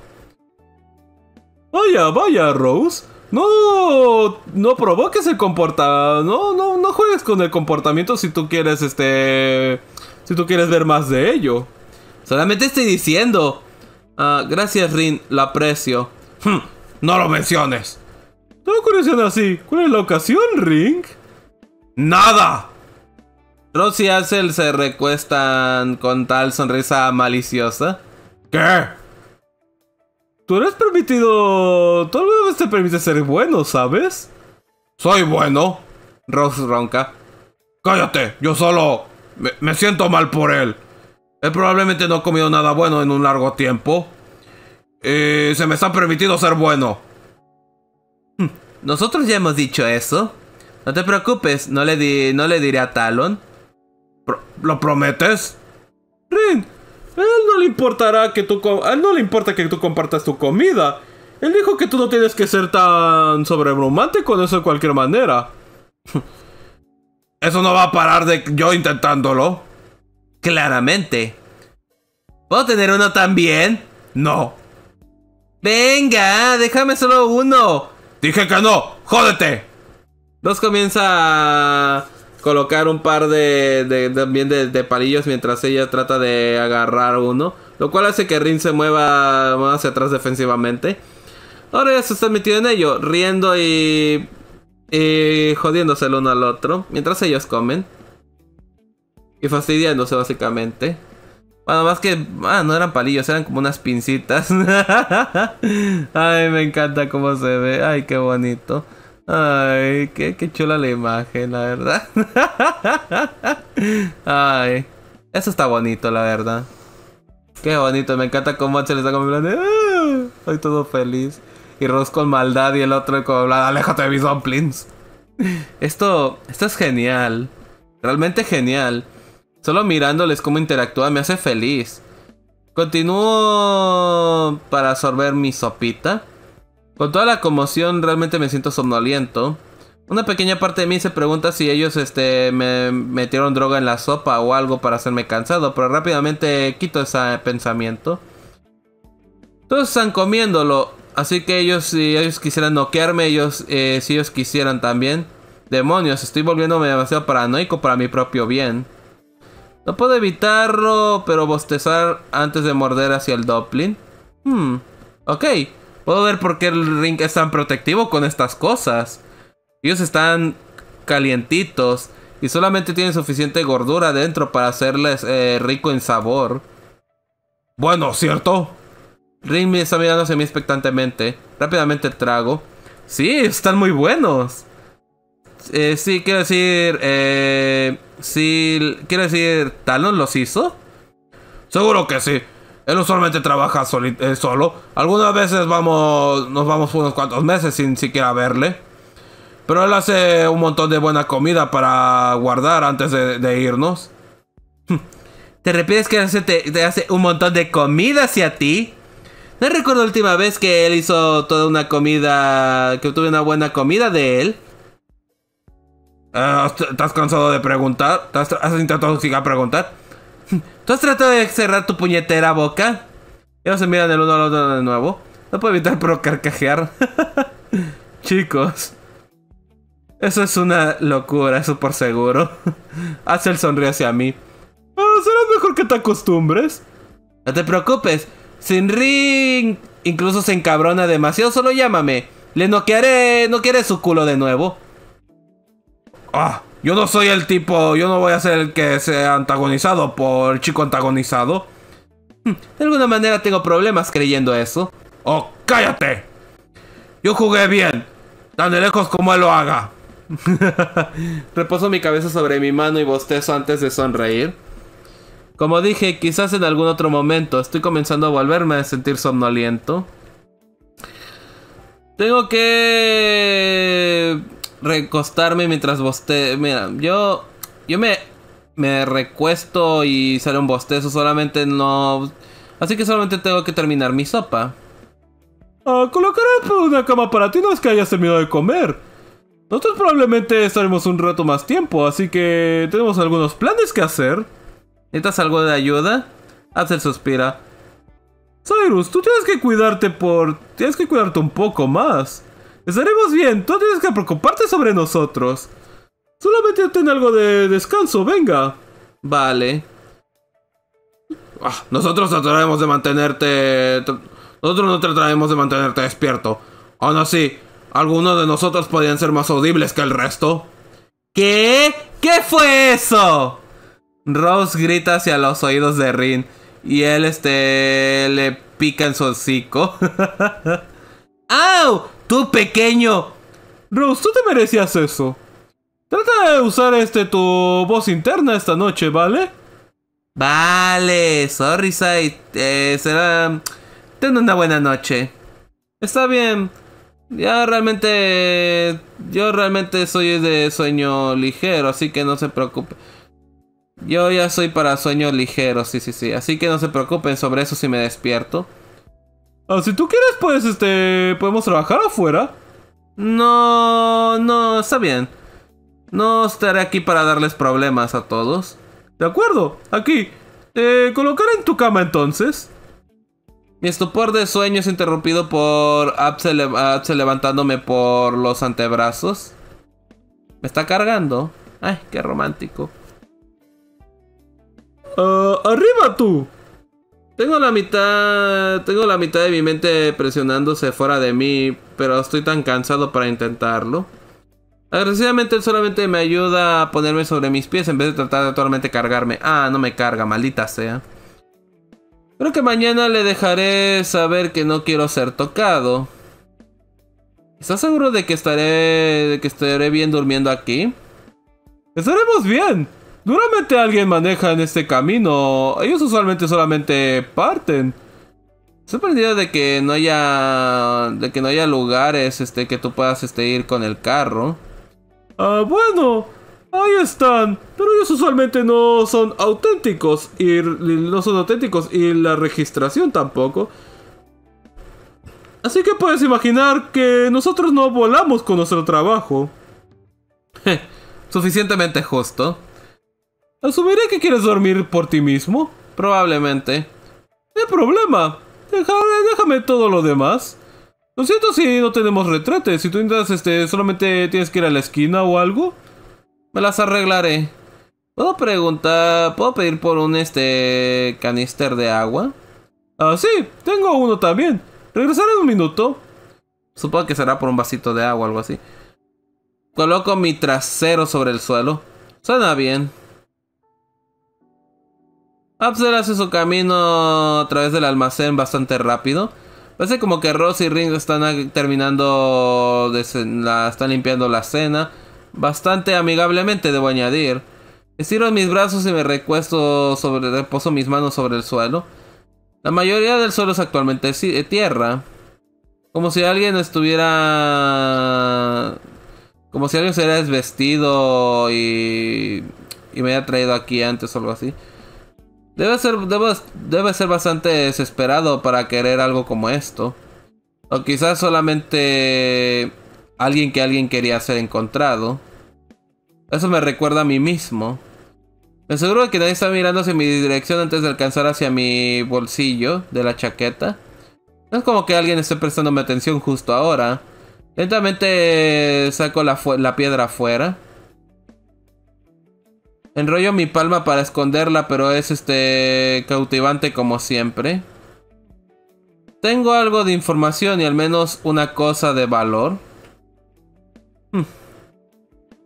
Vaya, vaya, Rose. No, no provoques el comportamiento. No, no, no juegues con el comportamiento si tú quieres, este. Si tú quieres ver más de ello. Solamente estoy diciendo. Ah, gracias, Rin, lo aprecio. Hmm, no lo menciones. No lo así. ¿Cuál es la ocasión, Ring? ¡Nada! Ross y Axel se recuestan con tal sonrisa maliciosa. ¿Qué? Tú eres permitido. todo alguna vez te permite ser bueno, ¿sabes? Soy bueno. Ross ronca. Cállate, yo solo. me siento mal por él. Él probablemente no ha comido nada bueno en un largo tiempo. Y se me está permitido ser bueno. Hmm, nosotros ya hemos dicho eso. No te preocupes, no le, di, no le diré a Talon. ¿Lo prometes? Rin, él no le importará que tú él no le importa que tú compartas tu comida. Él dijo que tú no tienes que ser tan sobrebrumante con eso de cualquier manera. [LAUGHS] eso no va a parar de yo intentándolo. Claramente. ¿Puedo tener uno también? No. Venga, déjame solo uno. Dije que no, jódete. Dos comienza a colocar un par de, también de, palillos mientras ella trata de agarrar uno. Lo cual hace que Rin se mueva hacia atrás defensivamente. Ahora ya se está metido en ello, riendo y, y jodiéndose el uno al otro. Mientras ellos comen. Y fastidiándose básicamente. Nada más que... Ah, no eran palillos, eran como unas pincitas. [LAUGHS] Ay, me encanta cómo se ve. Ay, qué bonito. Ay, qué, chula la imagen, la verdad. [LAUGHS] Ay, eso está bonito, la verdad. Qué bonito, me encanta cómo se le está como ay ah, todo feliz. Y Rosco con maldad y el otro con aléjate de mis dumplings. [LAUGHS] Esto, esto es genial. Realmente genial. Solo mirándoles cómo interactúa me hace feliz. Continúo para absorber mi sopita. Con toda la conmoción realmente me siento somnoliento. Una pequeña parte de mí se pregunta si ellos este, me metieron droga en la sopa o algo para hacerme cansado, pero rápidamente quito ese pensamiento. Todos están comiéndolo, así que ellos, si ellos quisieran noquearme, ellos, eh, si ellos quisieran también. Demonios, estoy volviéndome demasiado paranoico para mi propio bien. No puedo evitarlo, pero bostezar antes de morder hacia el Doppling. Hmm, ok. Puedo ver por qué el ring es tan protectivo con estas cosas. Ellos están calientitos y solamente tienen suficiente gordura dentro para hacerles eh, rico en sabor. Bueno, ¿cierto? Ring me está mirando semi mí expectantemente. Rápidamente trago. Sí, están muy buenos. Eh, sí, quiero decir. Eh, sí, quiero decir, ¿Talon los hizo? Seguro que sí. Él usualmente trabaja eh, solo. Algunas veces vamos, nos vamos unos cuantos meses sin siquiera verle. Pero él hace un montón de buena comida para guardar antes de, irnos. [LAUGHS] ¿Te repites que hace, hace un montón de comida hacia ti? No recuerdo la última vez que él hizo toda una comida, que tuve una buena comida de él. Ah, ¿Estás cansado de preguntar? ¿Has, intentado intentado siga preguntar? [LAUGHS] ¿Tú has tratado de cerrar tu puñetera boca? Ellos se miran el uno al otro de nuevo. No puedo evitar pero carcajear. [LAUGHS] Chicos. Eso es una locura, eso por seguro. [LAUGHS] Hace el sonríe hacia mí. Ah, ¿Serás será mejor que te acostumbres. No te preocupes. Sin ring incluso se encabrona demasiado, solo llámame. Le no quiere su culo de nuevo. Ah, yo no soy el tipo, yo no voy a ser el que sea antagonizado por el chico antagonizado. Hmm, de alguna manera tengo problemas creyendo eso. ¡Oh, cállate! Yo jugué bien, tan de lejos como él lo haga. [LAUGHS] Reposo mi cabeza sobre mi mano y bostezo antes de sonreír. Como dije, quizás en algún otro momento estoy comenzando a volverme a sentir somnoliento. Tengo que recostarme mientras boste. Mira, yo. Yo me. Me recuesto y sale un bostezo. Solamente no. Así que solamente tengo que terminar mi sopa. Ah, colocaré una cama para ti no es que hayas terminado de comer. Nosotros probablemente estaremos un rato más tiempo, así que tenemos algunos planes que hacer. ¿Necesitas algo de ayuda? el suspira. Cyrus, tú tienes que cuidarte por... Tienes que cuidarte un poco más. Estaremos bien, tú tienes que preocuparte sobre nosotros. Solamente ten algo de descanso, venga. Vale. Ah, nosotros trataremos de mantenerte... Nosotros no trataremos de mantenerte despierto. Aún así, algunos de nosotros podrían ser más audibles que el resto. ¿Qué? ¿Qué fue eso? Rose grita hacia los oídos de Rin y él este le pica en su hocico. [LAUGHS] ¡Au! ¡Tú pequeño! Rose, tú te merecías eso. Trata de usar este tu voz interna esta noche, ¿vale? Vale, sorry, Sight. Eh, será... Mm, ten una buena noche. Está bien. Ya realmente... Yo realmente soy de sueño ligero, así que no se preocupe. Yo ya soy para sueño ligero sí, sí, sí. Así que no se preocupen sobre eso si me despierto. Ah, si tú quieres, pues, este, podemos trabajar afuera. No, no, está bien. No estaré aquí para darles problemas a todos. De acuerdo, aquí. Eh, colocar en tu cama entonces. Mi estupor de sueño es interrumpido por Abse levantándome por los antebrazos. Me está cargando. Ay, qué romántico. Ah, arriba tú. Tengo la mitad. Tengo la mitad de mi mente presionándose fuera de mí, pero estoy tan cansado para intentarlo. Agradecidamente él solamente me ayuda a ponerme sobre mis pies en vez de tratar de actualmente cargarme. Ah, no me carga, maldita sea. Creo que mañana le dejaré saber que no quiero ser tocado. ¿Estás seguro de que estaré. de que estaré bien durmiendo aquí? ¡Estaremos bien! Duramente alguien maneja en este camino. Ellos usualmente solamente parten. Sorprendido de que no haya. de que no haya lugares este, que tú puedas este, ir con el carro. Ah, bueno. Ahí están. Pero ellos usualmente no son auténticos. Y no son auténticos. Y la registración tampoco. Así que puedes imaginar que nosotros no volamos con nuestro trabajo. [LAUGHS] Suficientemente justo. Asumiré que quieres dormir por ti mismo. Probablemente. No hay problema. déjame todo lo demás. Lo siento si no tenemos retrate Si tú intentas, este, solamente tienes que ir a la esquina o algo. Me las arreglaré. ¿Puedo preguntar? ¿Puedo pedir por un, este, canister de agua? Ah, sí. Tengo uno también. Regresaré en un minuto. Supongo que será por un vasito de agua o algo así. Coloco mi trasero sobre el suelo. Suena bien. Absol ah, pues, hace su camino a través del almacén bastante rápido. Parece como que Ross y Ring están terminando, están limpiando la cena. Bastante amigablemente, debo añadir. Estiro mis brazos y me recuesto sobre, reposo mis manos sobre el suelo. La mayoría del suelo es actualmente eh, tierra. Como si alguien estuviera... Como si alguien se hubiera desvestido y... Y me haya traído aquí antes o algo así. Debe ser, ser bastante desesperado para querer algo como esto. O quizás solamente alguien que alguien quería ser encontrado. Eso me recuerda a mí mismo. Me aseguro de que nadie está mirando hacia mi dirección antes de alcanzar hacia mi bolsillo de la chaqueta. No es como que alguien esté mi atención justo ahora. Lentamente saco la, la piedra afuera. Enrollo mi palma para esconderla, pero es este cautivante como siempre. Tengo algo de información y al menos una cosa de valor. Hmm.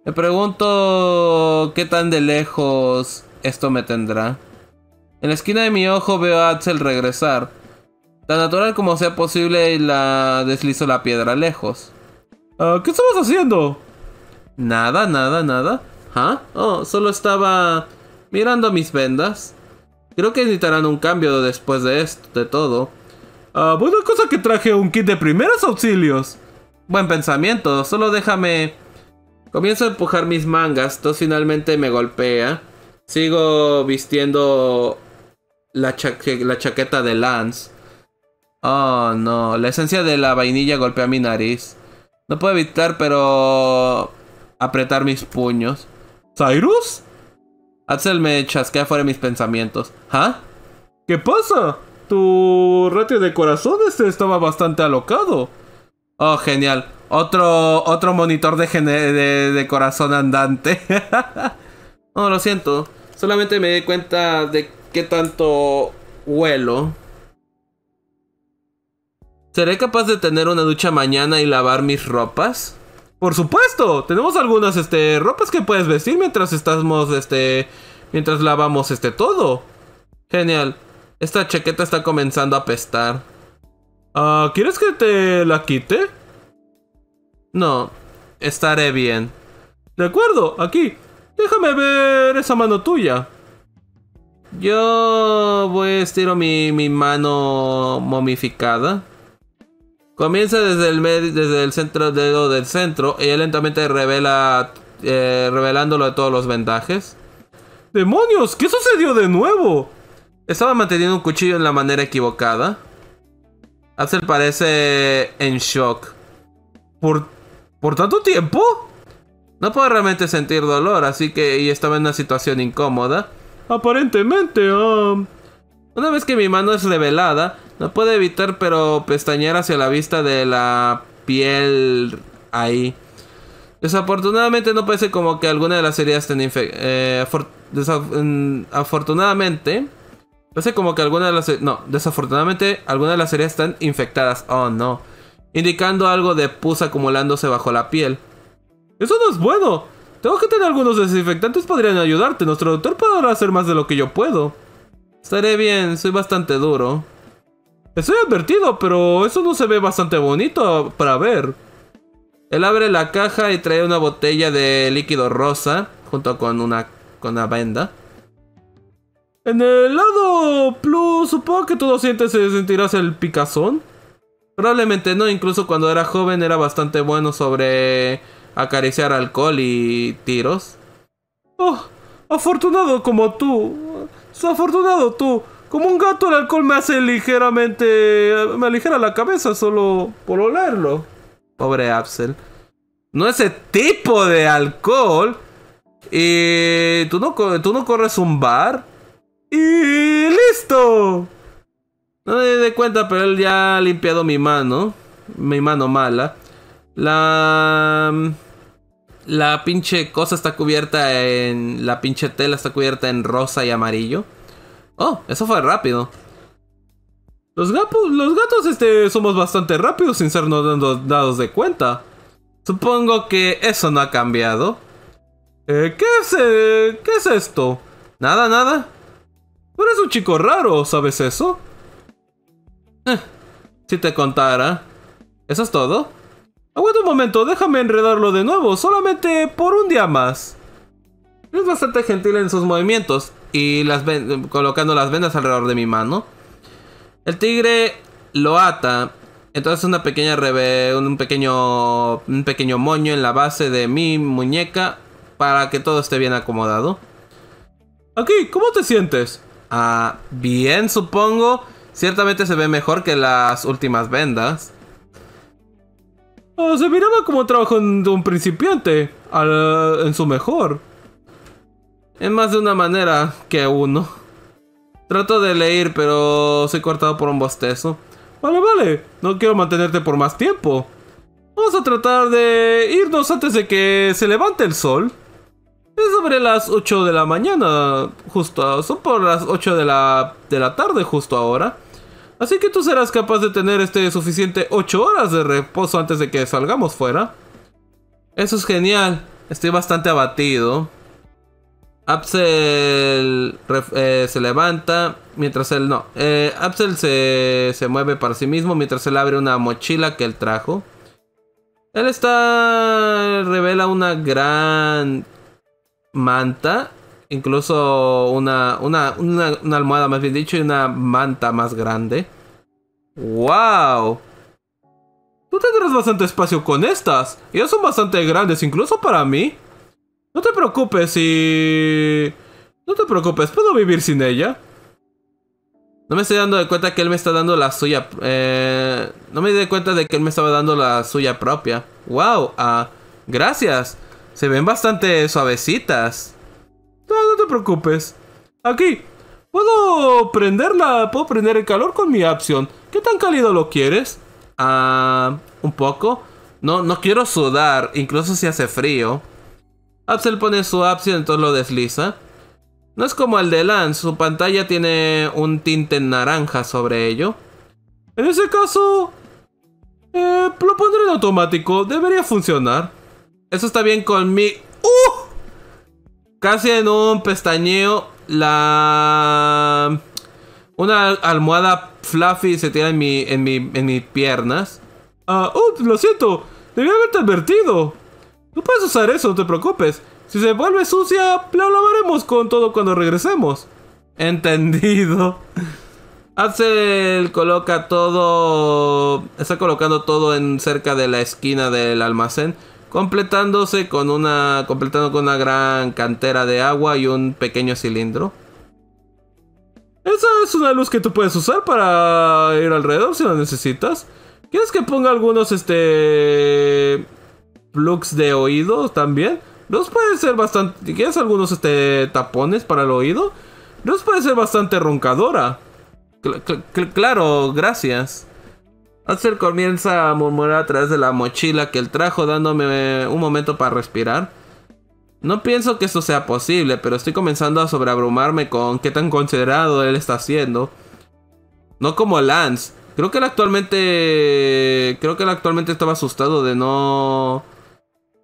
Me pregunto qué tan de lejos esto me tendrá. En la esquina de mi ojo veo a Axel regresar. Tan natural como sea posible, la deslizo la piedra lejos. Ah, ¿Qué estamos haciendo? Nada, nada, nada. ¿Ah? Oh, solo estaba mirando mis vendas. Creo que necesitarán un cambio después de esto, de todo. Ah, buena cosa que traje un kit de primeros auxilios. Buen pensamiento, solo déjame... Comienzo a empujar mis mangas, entonces finalmente me golpea. Sigo vistiendo la chaqueta de Lance. Oh no, la esencia de la vainilla golpea mi nariz. No puedo evitar, pero... apretar mis puños. ¿Cyrus? Axel me chasquea fuera de mis pensamientos. ¿Ah? ¿Qué pasa? Tu ratio de corazones este, estaba bastante alocado. Oh, genial. Otro, otro monitor de, de, de corazón andante. [LAUGHS] no, lo siento. Solamente me di cuenta de qué tanto huelo. ¿Seré capaz de tener una ducha mañana y lavar mis ropas? Por supuesto, tenemos algunas este, ropas que puedes vestir mientras estamos, este, mientras lavamos este todo. Genial. Esta chaqueta está comenzando a apestar. Ah, ¿Quieres que te la quite? No, estaré bien. De acuerdo, aquí. Déjame ver esa mano tuya. Yo voy a mi, mi mano momificada. Comienza desde el, desde el centro dedo del centro. Ella lentamente revela, eh, revelándolo de todos los vendajes. ¡Demonios! ¿Qué sucedió de nuevo? Estaba manteniendo un cuchillo en la manera equivocada. Axel parece en shock. ¿Por, ¿Por tanto tiempo? No puedo realmente sentir dolor, así que y estaba en una situación incómoda. Aparentemente, um, una vez que mi mano es revelada, no puedo evitar pero pestañear hacia la vista de la piel ahí. Desafortunadamente no parece como que alguna de las heridas estén infectadas. Eh, afortunadamente... Parece como que alguna de las... No, desafortunadamente algunas de las heridas están infectadas. Oh, no. Indicando algo de pus acumulándose bajo la piel. Eso no es bueno. Tengo que tener algunos desinfectantes podrían ayudarte. Nuestro doctor podrá hacer más de lo que yo puedo. Estaré bien, soy bastante duro. Estoy advertido, pero eso no se ve bastante bonito para ver. Él abre la caja y trae una botella de líquido rosa junto con una, con una venda. En el lado plus, supongo que tú no sientes y sentirás el picazón. Probablemente no, incluso cuando era joven era bastante bueno sobre acariciar alcohol y tiros. Oh, afortunado como tú, afortunado, tú. Como un gato, el alcohol me hace ligeramente. me aligera la cabeza solo por olerlo. Pobre Absel. No ese tipo de alcohol. Y. tú no, tú no corres un bar. Y. ¡Listo! No me di cuenta, pero él ya ha limpiado mi mano. Mi mano mala. La. Mm, la pinche cosa está cubierta en. La pinche tela está cubierta en rosa y amarillo. Oh, eso fue rápido. Los gatos, los gatos este, somos bastante rápidos sin sernos dando, dados de cuenta. Supongo que eso no ha cambiado. Eh, ¿qué, es, eh, ¿Qué es esto? Nada, nada. Tú eres un chico raro, ¿sabes eso? Eh, si te contara. ¿Eso es todo? Aguanta un momento, déjame enredarlo de nuevo, solamente por un día más. Es bastante gentil en sus movimientos y las colocando las vendas alrededor de mi mano. El tigre lo ata. Entonces una pequeña un pequeño un pequeño moño en la base de mi muñeca para que todo esté bien acomodado. Aquí, ¿cómo te sientes? Ah, bien, supongo. Ciertamente se ve mejor que las últimas vendas se miraba como trabajo de un principiante, en su mejor. En más de una manera que uno. Trato de leer, pero soy cortado por un bostezo. Vale, vale, no quiero mantenerte por más tiempo. Vamos a tratar de irnos antes de que se levante el sol. Es sobre las 8 de la mañana, justo. Son por las 8 de la, de la tarde, justo ahora. Así que tú serás capaz de tener este suficiente 8 horas de reposo antes de que salgamos fuera. Eso es genial. Estoy bastante abatido. Absel eh, se levanta mientras él no. Eh, Absel se, se mueve para sí mismo mientras él abre una mochila que él trajo. Él está. revela una gran manta Incluso una, una, almohada, más bien dicho, y una manta más grande. ¡Wow! Tú tendrás bastante espacio con estas. Ellas son bastante grandes, incluso para mí. No te preocupes si... No te preocupes, puedo vivir sin ella. No me estoy dando de cuenta que él me está dando la suya... Eh, no me di cuenta de que él me estaba dando la suya propia. ¡Wow! Ah, gracias. Se ven bastante suavecitas. Ah, no te preocupes. Aquí, puedo prenderla, puedo prender el calor con mi opción. ¿Qué tan cálido lo quieres? Ah, un poco. No, no quiero sudar, incluso si hace frío. Axel pone su opción, entonces lo desliza. No es como el de Lance, su pantalla tiene un tinte naranja sobre ello. En ese caso, eh, lo pondré en automático, debería funcionar. Eso está bien con mi... ¡Uh! Casi en un pestañeo, la. Una almohada fluffy se tira en, mi, en, mi, en mis piernas. Ah, lo siento! ¡Debí haberte advertido! No puedes usar eso, no te preocupes. Si se vuelve sucia, la lavaremos con todo cuando regresemos. Entendido. Axel [LAUGHS] coloca todo. Está colocando todo en cerca de la esquina del almacén completándose con una, completando con una gran cantera de agua y un pequeño cilindro. Esa es una luz que tú puedes usar para ir alrededor si lo necesitas. ¿Quieres que ponga algunos este plugs de oído también? Los pueden ser bastante. ¿Quieres algunos este tapones para el oído? Los puede ser bastante roncadora. claro, gracias. Axel comienza a murmurar a través de la mochila que él trajo, dándome un momento para respirar. No pienso que eso sea posible, pero estoy comenzando a sobreabrumarme con qué tan considerado él está siendo. No como Lance. Creo que él actualmente. Creo que él actualmente estaba asustado de no.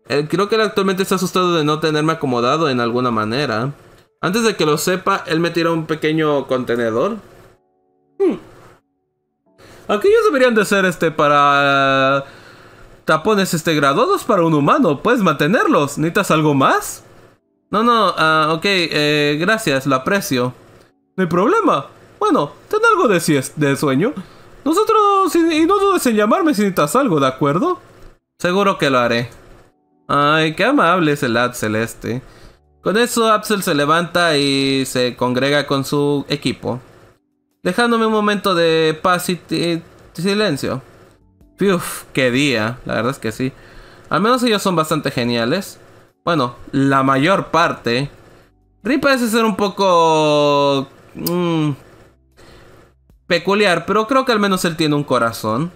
Eh, creo que él actualmente está asustado de no tenerme acomodado en alguna manera. Antes de que lo sepa, él me tira un pequeño contenedor. Hmm. Aquellos deberían de ser este para tapones este graduados para un humano. Puedes mantenerlos. ¿Necesitas algo más? No, no, ah, ok, eh, gracias, lo aprecio. No hay problema. Bueno, ten algo de, de sueño. Nosotros, y no dudes en llamarme si necesitas algo, ¿de acuerdo? Seguro que lo haré. Ay, qué amable es el Ad Celeste. Con eso, Absel se levanta y se congrega con su equipo dejándome un momento de paz y, silencio. Uf, qué día, la verdad es que sí. Al menos ellos son bastante geniales. Bueno, la mayor parte. Ri parece ser un poco... Mm, peculiar, pero creo que al menos él tiene un corazón.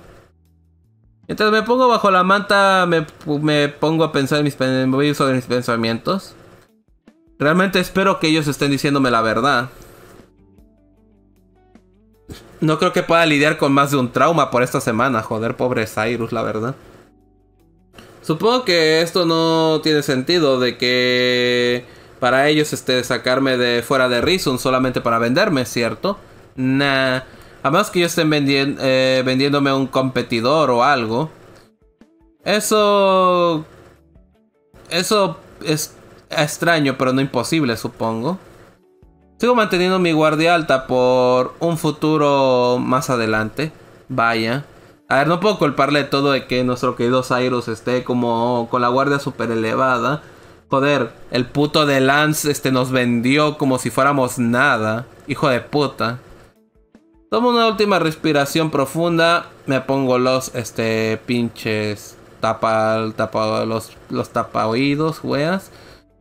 Entonces me pongo bajo la manta, me, pongo a pensar en mis, mis pensamientos. Realmente espero que ellos estén diciéndome la verdad. No creo que pueda lidiar con más de un trauma por esta semana. Joder, pobre Cyrus, la verdad. Supongo que esto no tiene sentido de que para ellos este sacarme de fuera de Reason solamente para venderme, ¿cierto? Nah. A más que yo esté vendiendo a eh, vendiéndome un competidor o algo. Eso. Eso es extraño, pero no imposible, supongo. Sigo manteniendo mi guardia alta por un futuro más adelante. Vaya. A ver, no puedo culparle todo de que nuestro querido Cyrus esté como con la guardia super elevada. Joder, el puto de Lance este, nos vendió como si fuéramos nada. Hijo de puta. Tomo una última respiración profunda. Me pongo los este, pinches tapa, los, los tapa oídos, weas.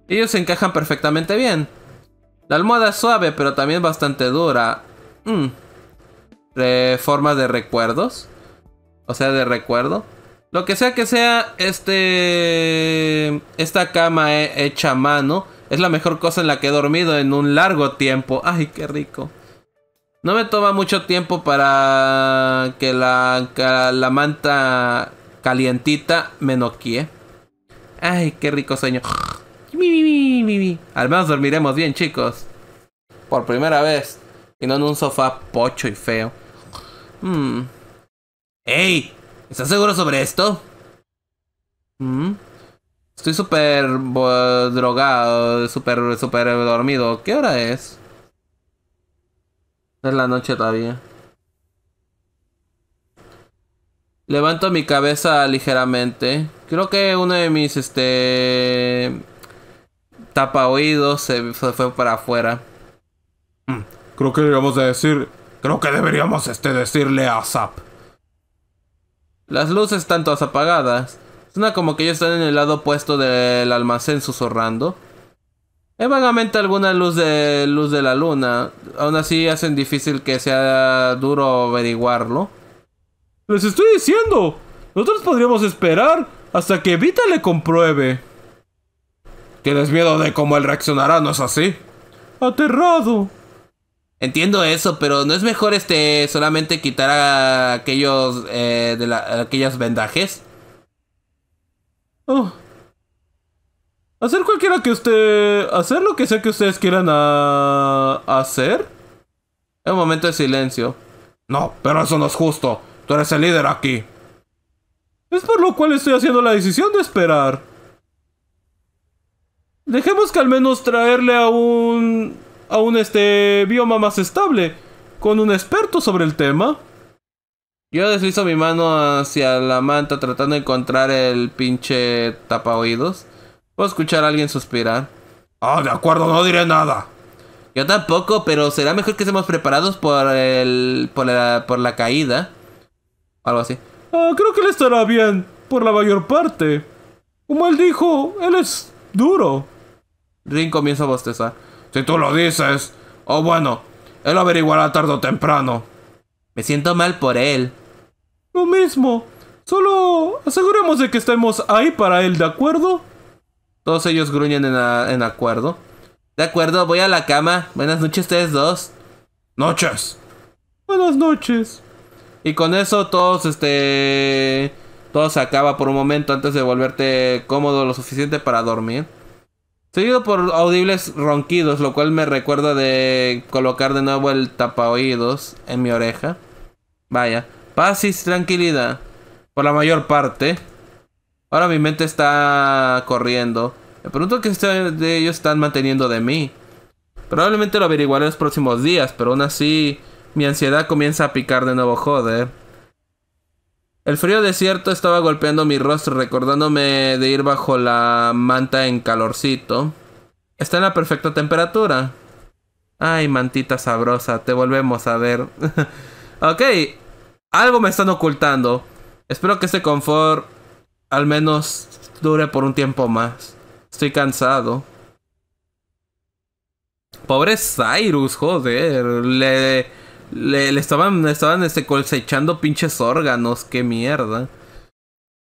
Ellos se encajan perfectamente bien. La almohada es suave, pero también bastante dura. Mm. forma de recuerdos. O sea, de recuerdo. Lo que sea que sea, este. Esta cama hecha a mano es la mejor cosa en la que he dormido en un largo tiempo. Ay, qué rico. No me toma mucho tiempo para que la, la manta calientita me noquie. Ay, qué rico sueño. Al menos dormiremos bien, chicos. Por primera vez. Y no en un sofá pocho y feo. ¡Hey! Hmm. ¡Ey! ¿Estás seguro sobre esto? Hmm. Estoy súper drogado, súper, súper dormido. ¿Qué hora es? Es la noche todavía. Levanto mi cabeza ligeramente. Creo que uno de mis, este tapa oídos, se, fue para afuera. Mm, creo que deberíamos decir. Creo que deberíamos este, decirle a Zap. Las luces están todas apagadas. Suena como que ellos están en el lado opuesto del almacén susurrando. Es vagamente alguna luz de luz de la luna. Aún así hacen difícil que sea duro averiguarlo. Les estoy diciendo. Nosotros podríamos esperar hasta que Vita le compruebe. Tienes miedo de cómo él reaccionará, ¿no es así? Aterrado. Entiendo eso, pero ¿no es mejor este solamente quitar a aquellos eh, de la, aquellas vendajes? Oh. Hacer cualquiera que usted... Hacer lo que sea que ustedes quieran a... hacer. Un momento de silencio. No, pero eso no es justo. Tú eres el líder aquí. Es por lo cual estoy haciendo la decisión de esperar. Dejemos que al menos traerle a un. a un este. bioma más estable. Con un experto sobre el tema. Yo deslizo mi mano hacia la manta tratando de encontrar el pinche oídos. Puedo escuchar a alguien suspirar. Ah, de acuerdo, no diré nada. Yo tampoco, pero será mejor que estemos preparados por el. por la, por la caída. Algo así. Ah, creo que le estará bien, por la mayor parte. Como él dijo, él es duro. Rin comienza a bostezar. Si tú lo dices. Oh, bueno. Él averiguará tarde o temprano. Me siento mal por él. Lo mismo. Solo aseguremos de que estemos ahí para él, ¿de acuerdo? Todos ellos gruñen en, acuerdo. De acuerdo, voy a la cama. Buenas noches ustedes dos. Noches. Buenas noches. Y con eso todos, este... Todo se acaba por un momento antes de volverte cómodo lo suficiente para dormir. Seguido por audibles ronquidos, lo cual me recuerda de colocar de nuevo el tapaoídos en mi oreja. Vaya, paz y tranquilidad, por la mayor parte. Ahora mi mente está corriendo. Me pregunto qué de ellos están manteniendo de mí. Probablemente lo averiguaré en los próximos días, pero aún así mi ansiedad comienza a picar de nuevo, joder. El frío desierto estaba golpeando mi rostro, recordándome de ir bajo la manta en calorcito. Está en la perfecta temperatura. Ay, mantita sabrosa, te volvemos a ver. [LAUGHS] ok, algo me están ocultando. Espero que este confort al menos dure por un tiempo más. Estoy cansado. Pobre Cyrus, joder. Le le, estaban, estaban este, cosechando pinches órganos, qué mierda.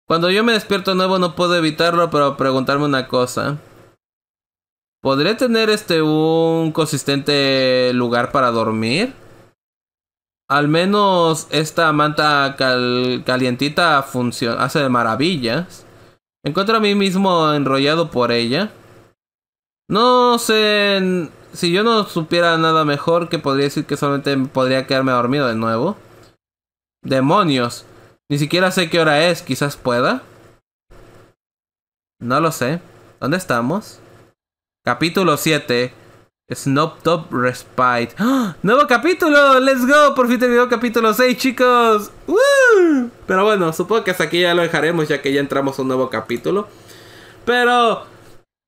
Cuando yo me despierto nuevo no puedo evitarlo, pero preguntarme una cosa. ¿Podría tener este un consistente lugar para dormir? Al menos esta manta calientita funciona, hace de maravillas. Encuentro a mí mismo enrollado por ella. No sé si yo no supiera nada mejor, que podría decir que solamente podría quedarme dormido de nuevo. Demonios. Ni siquiera sé qué hora es, quizás pueda. No lo sé. ¿Dónde estamos? Capítulo 7. Snoop Top Respite. ¡Ah! ¡Nuevo capítulo! ¡Let's go! Por fin terminó capítulo 6, chicos. Pero bueno, supongo que hasta aquí ya lo dejaremos ya que ya entramos a un nuevo capítulo. Pero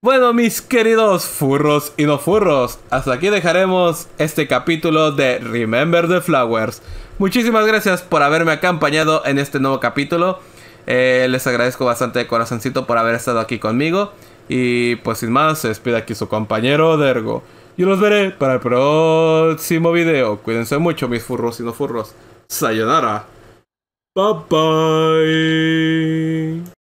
bueno, mis queridos furros y no furros, hasta aquí dejaremos este capítulo de Remember the Flowers. Muchísimas gracias por haberme acompañado en este nuevo capítulo. Eh, les agradezco bastante de corazoncito por haber estado aquí conmigo. Y pues sin más, se despide aquí su compañero Dergo. Yo los veré para el próximo video. Cuídense mucho, mis furros y no furros. Sayonara. Bye bye.